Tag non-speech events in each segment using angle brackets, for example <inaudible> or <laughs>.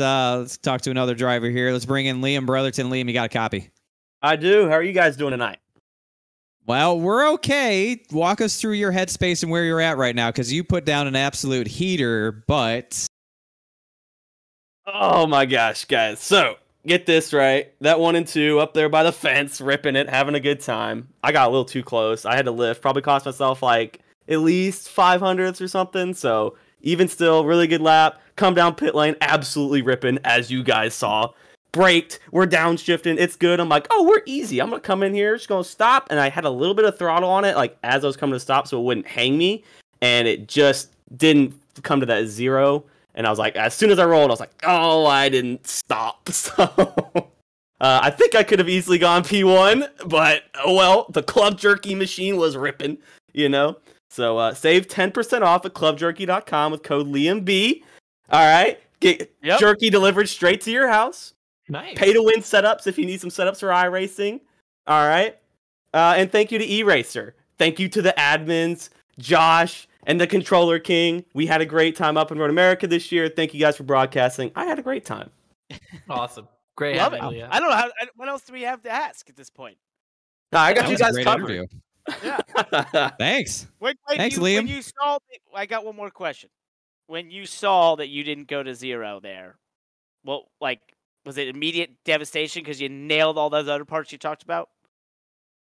uh, let's talk to another driver here. Let's bring in Liam Brotherton. Liam, you got a copy? I do. How are you guys doing tonight? Well, we're okay. Walk us through your headspace and where you're at right now, because you put down an absolute heater, but oh my gosh, guys! So get this right. That one and two up there by the fence, ripping it, having a good time. I got a little too close. I had to lift. Probably cost myself like at least five hundredths or something. So even still, really good lap. Come down pit lane, absolutely ripping, as you guys saw. Braked, we're downshifting, it's good. I'm like, oh, we're easy. I'm gonna come in here, just gonna stop. And I had a little bit of throttle on it, like as I was coming to stop, so it wouldn't hang me. And it just didn't come to that zero. And I was like, as soon as I rolled, I was like, oh, I didn't stop. <laughs> So uh, I think I could have easily gone P1, but oh well, the club jerky machine was ripping, you know? So uh, save 10% off at clubjerky.com with code LiamB. All right. Get yep. jerky delivered straight to your house. Nice. Pay to win setups if you need some setups for iRacing. All right. Uh, and thank you to eRacer. Thank you to the admins, Josh, and the controller king. We had a great time up in Road America this year. Thank you guys for broadcasting. I had a great time. <laughs> Awesome. Great. Love it. yeah. I don't know how, what else do we have to ask at this point. No, uh, I got you guys covered. Interview. Yeah. Thanks. When, when Thanks, you, Liam. When you saw, I got one more question. When you saw that you didn't go to zero there, well, like, was it immediate devastation because you nailed all those other parts you talked about?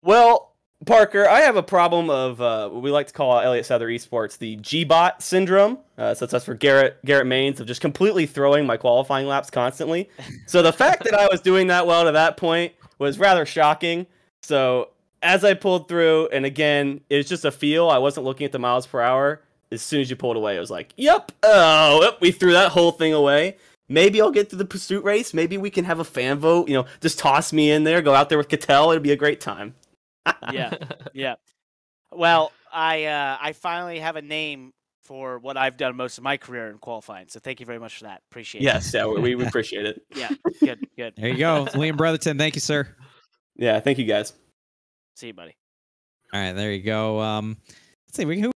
Well, Parker, I have a problem of uh, what we like to call Elliot Souther Esports the G-Bot syndrome. Uh, so that's for Garrett Garrett Mains of just completely throwing my qualifying laps constantly. so the fact that I was doing that well to that point was rather shocking. So as I pulled through, and again, it's just a feel. I wasn't looking at the miles per hour. As soon as you pulled away, I was like, "Yep, oh, yep, we threw that whole thing away." Maybe I'll get to the pursuit race. Maybe we can have a fan vote. You know, just toss me in there. Go out there with Cattell. It'll be a great time. <laughs> yeah, yeah. <laughs> Well, I uh, I finally have a name for what I've done most of my career in qualifying. So thank you very much for that. Appreciate yes, it. Yes, yeah, we, we <laughs> appreciate it. yeah, good, good. There you go, Liam Brotherton. Thank you, sir. Yeah, thank you guys. See you, buddy. All right, there you go. Um, let's see. We who